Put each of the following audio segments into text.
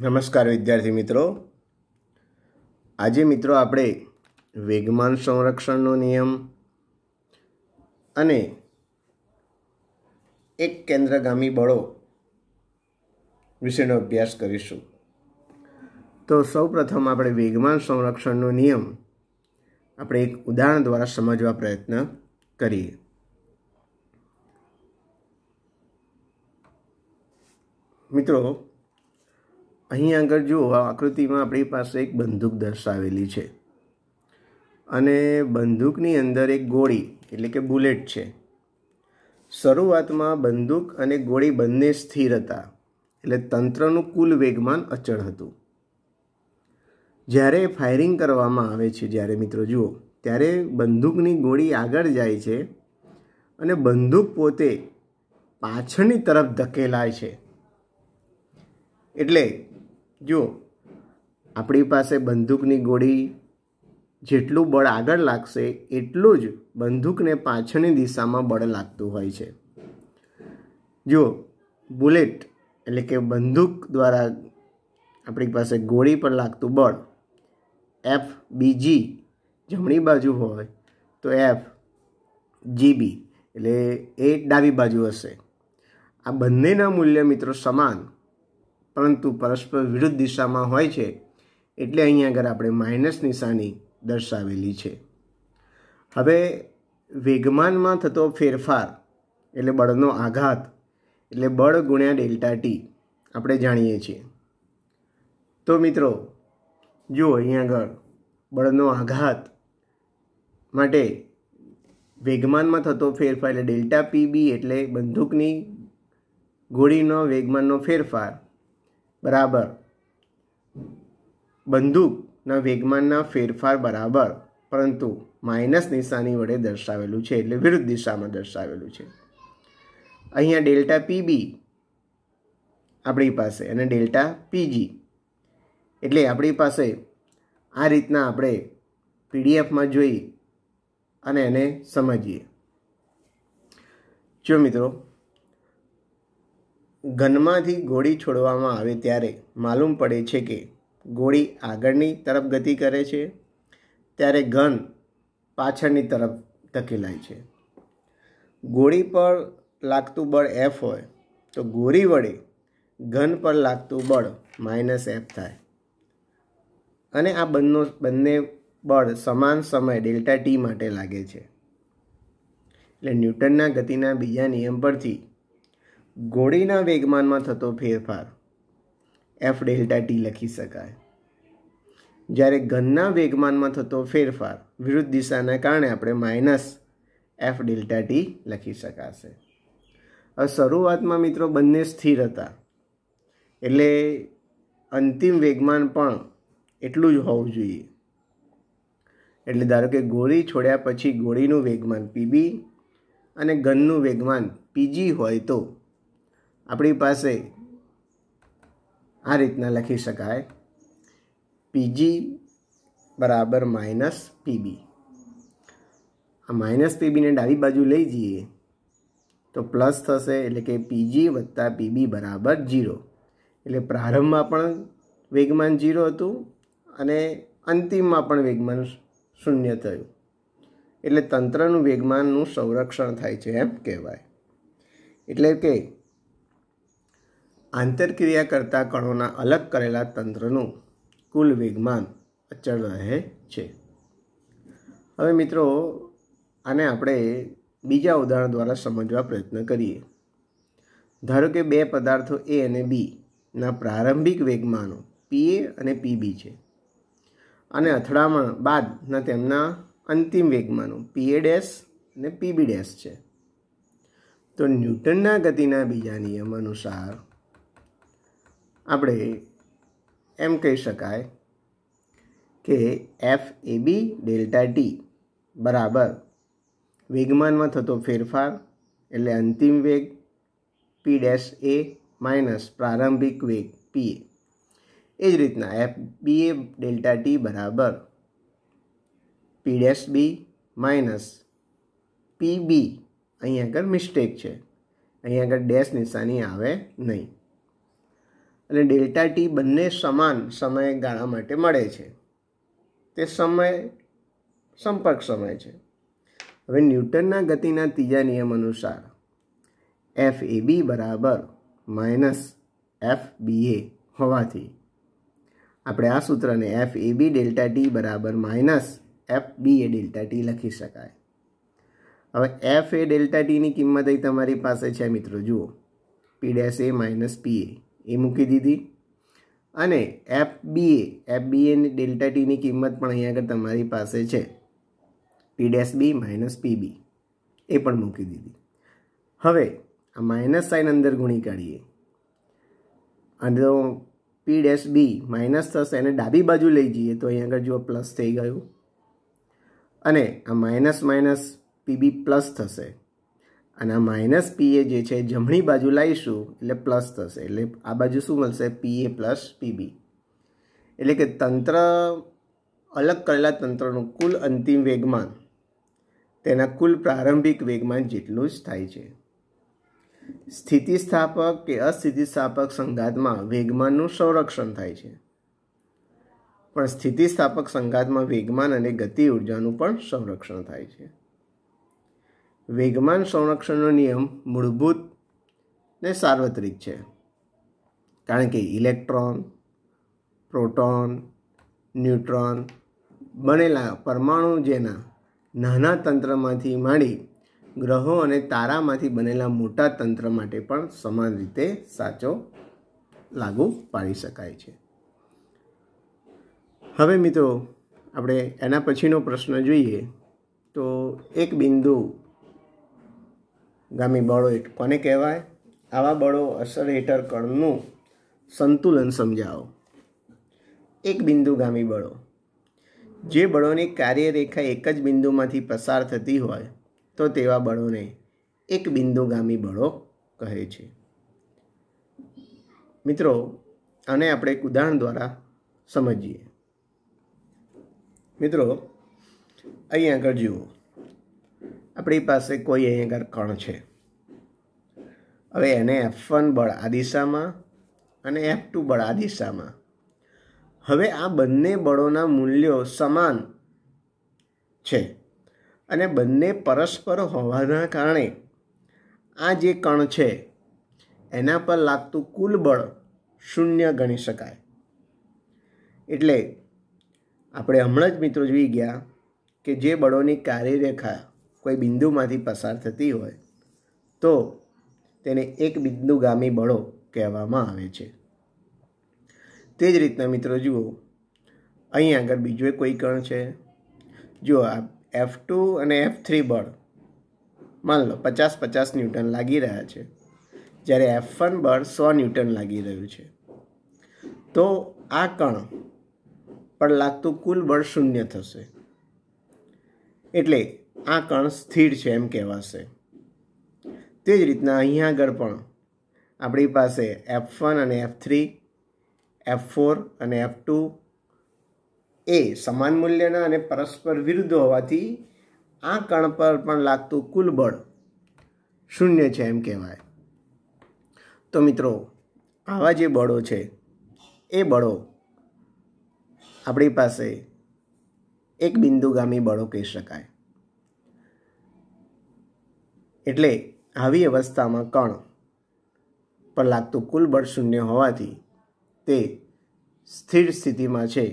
નમસ્કાર વિદ્યાર્થી મિત્રો આજે મિત્રો આપણે વેગમાન સંરક્ષણનો નિયમ અને એક કેન્દ્રગામી બળો વિશેનો અભ્યાસ કરીશું તો સૌ પ્રથમ આપણે વેગમાન સંરક્ષણનો નિયમ આપણે એક ઉદાહરણ દ્વારા સમજવા પ્રયત્ન કરીએ મિત્રો અહીં આગળ જુઓ આકૃતિમાં આપણી પાસે એક બંદૂક દર્શાવેલી છે અને બંદૂકની અંદર એક ગોળી એટલે કે બુલેટ છે શરૂઆતમાં બંદૂક અને ગોળી બંને સ્થિર હતા એટલે તંત્રનું કુલ વેગમાન અચળ હતું જ્યારે ફાયરિંગ કરવામાં આવે છે જ્યારે મિત્રો જુઓ ત્યારે બંદૂકની ગોળી આગળ જાય છે અને બંદૂક પોતે પાછળની તરફ ધકેલાય છે એટલે જો આપણી પાસે બંદૂકની ગોળી જેટલું બળ આગળ લાગશે એટલું જ બંદૂકને પાછળની દિશામાં બળ લાગતું હોય છે જો બુલેટ એટલે કે બંદૂક દ્વારા આપણી પાસે ગોળી પર લાગતું બળ એફ બીજી જમણી બાજુ હોય તો એફ જીબી એટલે એ ડાબી બાજુ હશે આ બંનેના મૂલ્ય મિત્રો સમાન પરંતુ પરસ્પર વિરુદ્ધ દિશામાં હોય છે એટલે અહીં આગળ આપણે માઇનસ નિશાની દર્શાવેલી છે હવે વેગમાનમાં થતો ફેરફાર એટલે બળનો આઘાત એટલે બળ ગુણ્યા ડેલ્ટા ટી આપણે જાણીએ છીએ તો મિત્રો જુઓ અહીં આગળ બળનો આઘાત માટે વેગમાનમાં થતો ફેરફાર એટલે ડેલ્ટા પીબી એટલે બંદૂકની ગોળીનો વેગમાનનો ફેરફાર બરાબર બંદૂકના વેગમાનના ફેરફાર બરાબર પરંતુ માઇનસ નિશાની વડે દર્શાવેલું છે એટલે વિરુદ્ધ દિશામાં દર્શાવેલું છે અહીંયા ડેલ્ટા પીબી આપણી પાસે અને ડેલ્ટા પીજી એટલે આપણી પાસે આ રીતના આપણે પીડીએફમાં જોઈ અને એને સમજીએ જો મિત્રો ગનમાંથી ગોળી છોડવામાં આવે ત્યારે માલુમ પડે છે કે ગોળી આગળની તરફ ગતિ કરે છે ત્યારે ગન પાછળની તરફ ધકેલાય છે ગોળી પર લાગતું બળ એફ હોય તો ગોળી વડે ઘન પર લાગતું બળ માઇનસ એફ થાય અને આ બંને બંને બળ સમાન સમય ડેલ્ટા ટી માટે લાગે છે એટલે ન્યૂટનના ગતિના બીજા નિયમ પરથી ગોળીના વેગમાનમાં થતો ફેરફાર એફ ડેલ્ટા ટી લખી શકાય જ્યારે ઘનના વેગમાનમાં થતો ફેરફાર વિરુદ્ધ દિશાના કારણે આપણે માઇનસ એફ ડેલ્ટા ટી લખી શકાશે હવે શરૂઆતમાં મિત્રો બંને સ્થિર હતા એટલે અંતિમ વેગમાન પણ એટલું જ હોવું જોઈએ એટલે ધારો કે ગોળી છોડ્યા પછી ગોળીનું વેગમાન પીબી અને ઘનનું વેગમાન પીજી હોય તો આપણી પાસે આ રીતના લખી શકાય પીજી બરાબર માઇનસ પીબી આ માઇનસ પીબીને ડાબી બાજુ લઈ જઈએ તો પ્લસ થશે એટલે કે પીજી વત્તા પીબી બરાબર જીરો એટલે પ્રારંભમાં પણ વેગમાન જીરો હતું અને અંતિમમાં પણ વેગમાન શૂન્ય થયું એટલે તંત્રનું વેગમાનનું સંરક્ષણ થાય છે એમ કહેવાય એટલે કે આંતરક્રિયા કરતા કણોના અલગ કરેલા તંત્રનું કુલ વેગમાન અચળ રહે છે હવે મિત્રો આને આપણે બીજા ઉદાહરણ દ્વારા સમજવા પ્રયત્ન કરીએ ધારો કે બે પદાર્થો એ અને બીના પ્રારંભિક વેગમાનો પીએ અને પીબી છે અને અથડામણ બાદના તેમના અંતિમ વેગમાનો પીએ ડેસ અને પીબી ડેશ છે તો ન્યૂટનના ગતિના બીજા નિયમ અનુસાર આપણે એમ કહી શકાય કે F A B delta T બરાબર વેગમાનમાં થતો ફેરફાર એટલે અંતિમ વેગ પી ડેશ એ માઇનસ પ્રારંભિક વેગ પી એ એ જ રીતના F B A delta T બરાબર પી ડેશ બી માઇનસ પી બી અહીં આગળ મિસ્ટેક છે અહીં આગળ ડેશ નિશાની આવે નહીં અને ડેલ્ટા ટી બંને સમાન સમયગાળા માટે મળે છે તે સમય સંપર્ક સમય છે હવે ન્યૂટનના ગતિના ત્રીજા નિયમ અનુસાર એફ એ બી બરાબર માઇનસ એફ બી એ હોવાથી આપણે આ સૂત્રને F A B delta T બરાબર minus F B A delta T લખી શકાય હવે એફ એ ડેલ્ટા ટીની કિંમત અહીં તમારી પાસે છે મિત્રો જુઓ પી ડેશ એ માઇનસ પી એ એ મૂકી દીધી અને F B A F B એની ડેલ્ટા ટીની કિંમત પણ અહીંયા આગળ તમારી પાસે છે P dash B minus PB એ પણ મૂકી દીધી હવે આ માઇનસ સાઇન અંદર ગુણી કાઢીએ અને પી ડેશ બી માઇનસ થશે એને ડાબી બાજુ લઈ જઈએ તો અહીં આગળ જુઓ પ્લસ થઈ ગયું અને આ માઇનસ માઇનસ પીબી પ્લસ થશે અને માઇનસ પીએ જે છે જમણી બાજુ લાવીશું એટલે પ્લસ થશે એટલે આ બાજુ શું મળશે પીએ પ્લસ પીબી એટલે કે તંત્ર અલગ કરેલા તંત્રનું કુલ અંતિમ વેગમાન તેના કુલ પ્રારંભિક વેગમાન જેટલું જ થાય છે સ્થિતિસ્થાપક કે અસ્થિતિસ્થાપક સંઘાતમાં વેગમાનનું સંરક્ષણ થાય છે પણ સ્થિતિસ્થાપક સંઘાતમાં વેગમાન અને ગતિ ઉર્જાનું પણ સંરક્ષણ થાય છે વેગમાન સંરક્ષણનો નિયમ મૂળભૂત ને સાર્વત્રિક છે કારણ કે ઇલેક્ટ્રોન પ્રોટોન ન્યુટ્રોન બનેલા પરમાણુ જેના નાના તંત્રમાંથી માંડી ગ્રહો અને તારામાંથી બનેલા મોટા તંત્ર માટે પણ સમાન રીતે સાચો લાગુ પાડી શકાય છે હવે મિત્રો આપણે એના પછીનો પ્રશ્ન જોઈએ તો એક બિંદુ ગામી બળો કોને કહેવાય આવા બળો અસર હેઠળ કણનું સંતુલન સમજાવો એક બિંદુ ગામી બળો જે બળોની કાર્યરેખા એક જ બિંદુમાંથી પસાર થતી હોય તો તેવા બળોને એક બિંદુ ગામી બળો કહે છે મિત્રો આને આપણે એક ઉદાહરણ દ્વારા સમજીએ મિત્રો અહીં આગળ જુઓ આપણી પાસે કોઈ અહીં આગળ કણ છે હવે એને એફ વન બળ આ દિશામાં અને એફ ટુ બળ આ દિશામાં હવે આ બંને બળોના મૂલ્યો સમાન છે અને બંને પરસ્પર હોવાના કારણે આ જે કણ છે એના પર લાગતું કુલ બળ શૂન્ય ગણી શકાય એટલે આપણે હમણાં જ મિત્રો જોઈ ગયા કે જે બળોની કાર્યરેખા કોઈ બિંદુમાંથી પસાર થતી હોય તો તેને એક બિંદુગામી બળો કહેવામાં આવે છે તે જ રીતના મિત્રો જુઓ અહીં આગળ બીજો કોઈ કણ છે જો આ એફ ટુ અને એફ થ્રી બળ માન લો પચાસ પચાસ ન્યૂટન લાગી રહ્યા છે જ્યારે એફ વન બળ સો ન્યૂટન લાગી રહ્યું છે તો આ કણ પર લાગતું કુલ બળ શૂન્ય થશે એટલે આ કણ સ્થિર છે એમ કહેવાશે તે જ રીતના અહીંયા આગળ પણ આપણી પાસે એફ વન અને એફ થ્રી એફ ફોર અને એફ ટુ એ સમાન મૂલ્યના અને પરસ્પર વિરુદ્ધ હોવાથી આ કણ પર પણ લાગતું કુલ બળ શૂન્ય છે એમ કહેવાય તો મિત્રો આવા જે બળો છે એ બળો આપણી પાસે એક બિંદુગામી બળો કહી શકાય એટલે આવી અવસ્થામાં કણ પર લાગતું કુલ બળ શૂન્ય હોવાથી તે સ્થિર સ્થિતિમાં છે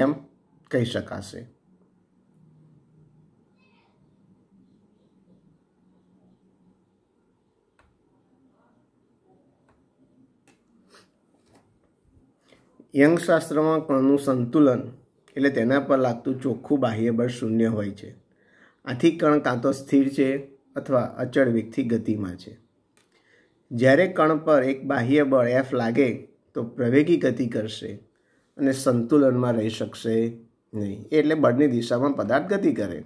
એમ કહી શકાશે યંગશાસ્ત્રમાં કણનું સંતુલન એટલે તેના પર લાગતું ચોખ્ખું બાહ્ય બળ શૂન્ય હોય છે આથી કણ કાં તો સ્થિર છે અથવા અચળ વેગથી ગતિમાં છે જ્યારે કણ પર એક બાહ્ય બળ એફ લાગે તો પ્રવેગી ગતિ કરશે અને સંતુલનમાં રહી શકશે નહીં એટલે બળની દિશામાં પદાર્થ ગતિ કરે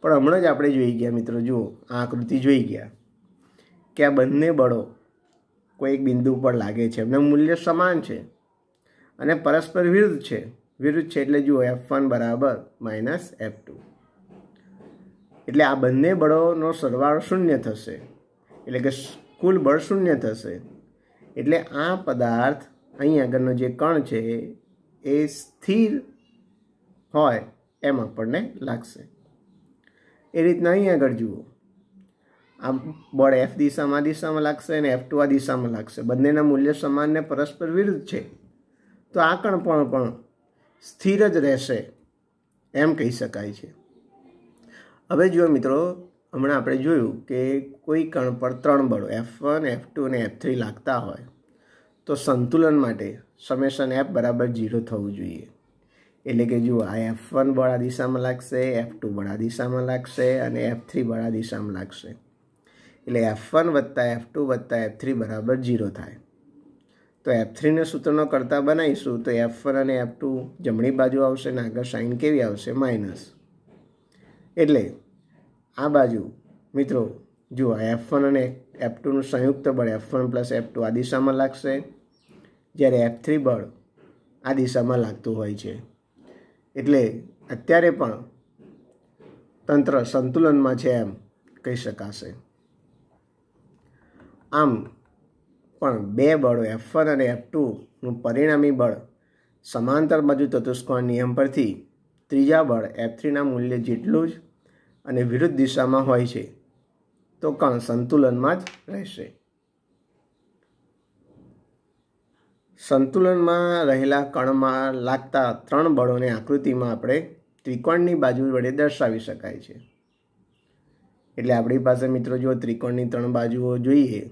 પણ હમણાં જ આપણે જોઈ ગયા મિત્રો જુઓ આ આકૃતિ જોઈ ગયા કે આ બંને બળો કોઈ એક બિંદુ પર લાગે છે એમનું મૂલ્ય સમાન છે અને પરસ્પર વિરુદ્ધ છે વિરુદ્ધ છે એટલે જુઓ એફ વન બરાબર માઇનસ એફ ટુ એટલે આ બંને બળોનો સરવાળો શૂન્ય થશે એટલે કે કુલ બળ શૂન્ય થશે એટલે આ પદાર્થ અહીં આગળનો જે કણ છે એ સ્થિર હોય એમ આપણને લાગશે એ રીતના અહીં આગળ જુઓ આ બળ એફ દિશામાં દિશામાં લાગશે અને એફ ટુ આ દિશામાં લાગશે બંનેના મૂલ્ય સમાનને પરસ્પર વિરુદ્ધ છે તો આ કણ પણ પણ સ્થિર જ રહેશે એમ કહી શકાય છે હવે જો મિત્રો હમણાં આપણે જોયું કે કોઈ કણ પર ત્રણ બળો એફ વન એફ ટુ અને એફ થ્રી લાગતા હોય તો સંતુલન માટે સમેશન એફ બરાબર ઝીરો થવું જોઈએ એટલે કે જુઓ આ એફ વન બળ આ દિશામાં લાગશે એફ ટુ બળ આ દિશામાં લાગશે અને એફ થ્રી બળ આ દિશામાં લાગશે એટલે એફ વન વત્તા એફ ટુ વત્તા એફ થ્રી બરાબર ઝીરો થાય તો એફ થ્રીને સૂત્રનો કરતાં બનાવીશું તો એફ વન અને એફ ટુ જમણી બાજુ આવશે ને આગળ સાઇન કેવી આવશે માઇનસ એટલે આ બાજુ મિત્રો જુઓ એફ વન અને એફ ટુનું સંયુક્ત બળ F one plus F two આ દિશામાં લાગશે જ્યારે એફ થ્રી બળ આ દિશામાં લાગતું હોય છે એટલે અત્યારે પણ તંત્ર સંતુલનમાં છે એમ કહી શકાશે આમ પણ બે બળો એફ વન અને એફ ટુનું પરિણામી બળ સમાંતર બાજુ ચતુષ્કોણ નિયમ પરથી ત્રીજા બળ એફ થ્રીના મૂલ્ય જેટલું જ અને વિરુદ્ધ દિશામાં હોય છે તો કણ સંતુલનમાં જ રહેશે સંતુલનમાં રહેલા કણમાં લાગતા ત્રણ બળોને આકૃતિમાં આપણે ત્રિકોણની બાજુ વડે દર્શાવી શકાય છે એટલે આપણી પાસે મિત્રો જો ત્રિકોણની ત્રણ બાજુઓ જોઈએ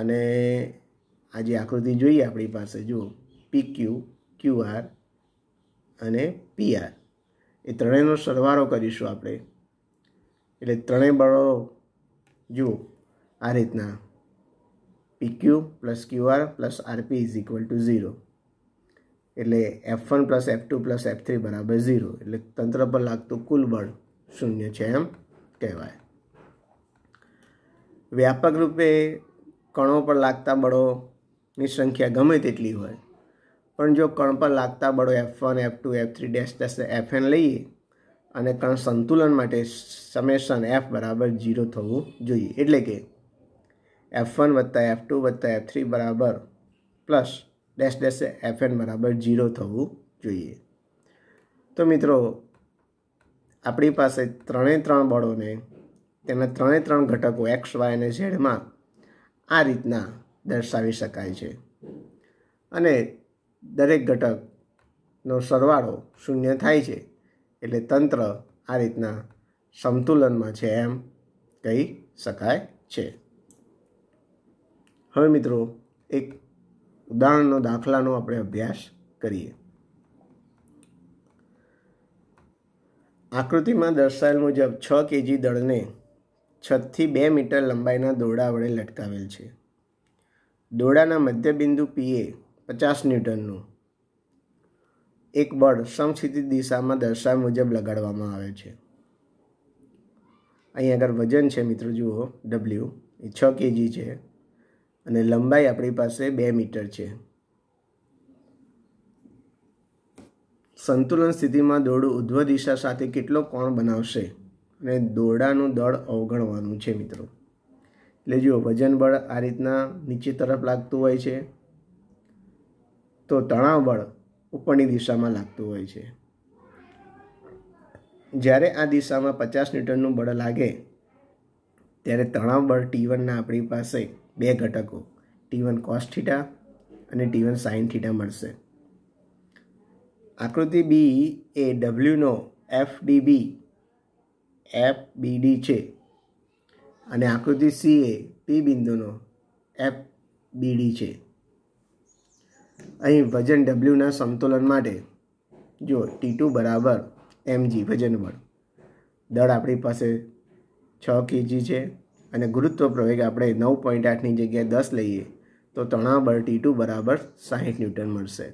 અને આ જે આકૃતિ જોઈએ આપણી પાસે જો પી ક્યુ ક્યુ આર અને પી આર એ ત્રણેયનો સરવારો કરીશું આપણે એટલે ત્રણેય બળો જુઓ આ રીતના P Q plus QR plus RP is equal to zero એટલે F one plus F two plus F three બરાબર ઝીરો એટલે તંત્ર પર લાગતું કુલ બળ શૂન્ય છે એમ કહેવાય વ્યાપક રૂપે કણો પર લાગતા બળોની સંખ્યા ગમે તેટલી હોય પણ જો કણ પર લાગતા બળો F one F two F three dash dash F N લઈએ અને કણ સંતુલન માટે સમેશન એફ બરાબર જીરો થવું જોઈએ એટલે કે એફ વન વત્તા એફ ટુ વત્તા એફ થ્રી બરાબર plus dash dash F N બરાબર ઝીરો થવું જોઈએ તો મિત્રો આપણી પાસે ત્રણે ત્રણ બળોને તેના ત્રણે ત્રણ ઘટકો એક્સ વાય અને ઝેડમાં આ રીતના દર્શાવી શકાય છે અને દરેક ઘટકનો સરવાળો શૂન્ય થાય છે એટલે તંત્ર આ રીતના સમતુલનમાં છે એમ કહી શકાય છે હવે મિત્રો એક ઉદાહરણનો દાખલાનો આપણે અભ્યાસ કરીએ આકૃતિમાં દર્શાવેલ મુજબ છ કેજી દળને છથી બે મીટર લંબાઈના દોરડા વડે લટકાવેલ છે દોરડાના મધ્યબિંદુ પીએ પચાસ ન્યૂટનનું એક બળ સમસ્થિતિ દિશામાં દર્શાવ મુજબ લગાડવામાં આવે છે અહીં આગળ વજન છે મિત્રો જુઓ ડબલ્યુ એ છ કેજી છે અને લંબાઈ આપણી પાસે બે મીટર છે સંતુલન સ્થિતિમાં દોડું ઉધ્વ દિશા સાથે કેટલો કોણ બનાવશે અને દોરડાનું દળ અવગણવાનું છે મિત્રો એટલે જુઓ વજન બળ આ રીતના નીચે તરફ લાગતું હોય છે તો તણાવ બળ ઉપરની દિશામાં લાગતું હોય છે જ્યારે આ દિશામાં પચાસ ન્યૂટનનું બળ લાગે ત્યારે તણાવ બળ ટી વનના આપણી પાસે બે ઘટકો ટી વન કોસ અને ટી વન સાઇન થીટા મળશે આકૃતિ બી એ ડબલ્યુનો F D B F B D છે અને આકૃતિ સી એ પી બિંદુનો એફ બી ડી છે અહીં વજન ડબલ્યુના સંતુલન માટે જો ટી ટુ બરાબર એમજી વજન બળ દળ આપણી પાસે છ કેજી છે અને ગુરુત્વ પ્રવેગ આપણે નવ પોઈન્ટ આઠની જગ્યાએ દસ લઈએ તો તણાવ બળ ટી ટુ બરાબર સાહીઠ ન્યૂટન મળશે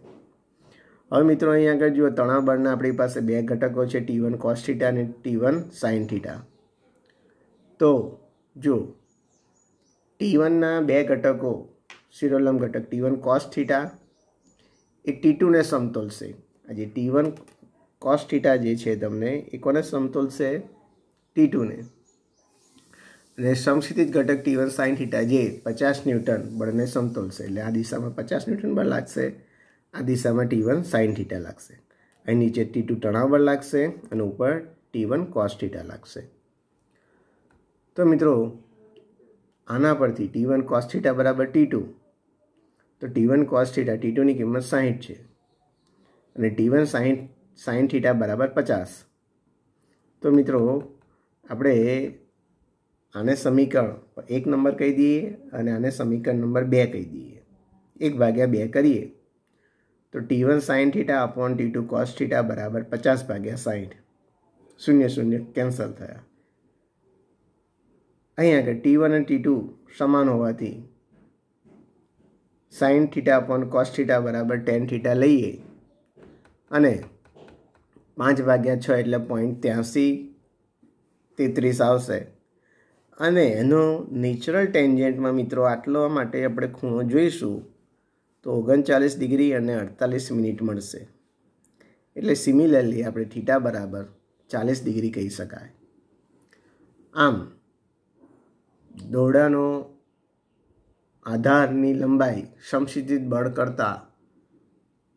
હવે મિત્રો અહીં આગળ જુઓ તણાવ બળના આપણી પાસે બે ઘટકો છે ટી વન કોસ અને ટી વન સાઇન થીટા તો જો ટી વનના બે ઘટકો સિરોલમ ઘટક ટી વન કોસ એ ટીટુને સમતોલશે આજે ટી વન કોસ જે છે તમને એ કોને સમતોલશે ટીટુને ટુને અને સમક્ષિતિજ ઘટક ટી વન સાઇન થીટા જે પચાસ ન્યૂટન બળને સમતોલશે એટલે આ દિશામાં પચાસ ન્યૂટન બળ લાગશે આ દિશામાં ટી વન સાઇન થીટા લાગશે અહીં નીચે ટી ટુ તણાવ બળ લાગશે અને ઉપર ટી વન કોસ લાગશે તો મિત્રો આના પરથી ટી વન કોસ બરાબર ટી ટુ તો T one cos theta T ટુની કિંમત સાહીઠ છે અને ટી વન સાહીઠ સાઈન થીટા બરાબર પચાસ તો મિત્રો આપણે આને સમીકરણ એક નંબર કહી દઈએ અને આને સમીકરણ નંબર બે કહી દઈએ એક ભાગ્યા બે કરીએ તો T one sine theta upon T two cos theta બરાબર પચાસ ભાગ્યા સાઠ શૂન્ય શૂન્ય કેન્સલ થયા અહીંયા આગળ ટી વન અને ટી ટુ સમાન હોવાથી sine theta upon cos theta બરાબર ટેન થીટા લઈએ અને પાંચ ભાગ્યા છ એટલે પોઈન્ટ ત્યાંસી તેત્રીસ આવશે અને એનો નેચરલ ટેન્જન્ટમાં મિત્રો આટલો માટે આપણે ખૂણો જોઈશું તો ઓગણચાલીસ ડિગ્રી અને અડતાલીસ મિનિટ મળશે એટલે સિમિલરલી આપણે થીટા બરાબર ચાલીસ ડિગ્રી કહી શકાય આમ દોરડાનો આધારની લંબાઈ સમસિદ્ધિત બળ કરતાં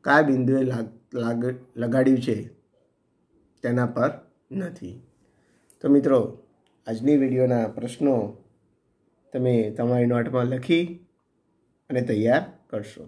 કયા બિંદુએ લગાડ્યું છે તેના પર નથી તો મિત્રો આજની વિડીયોના પ્રશ્નો તમે તમારી નોટમાં લખી અને તૈયાર કરશો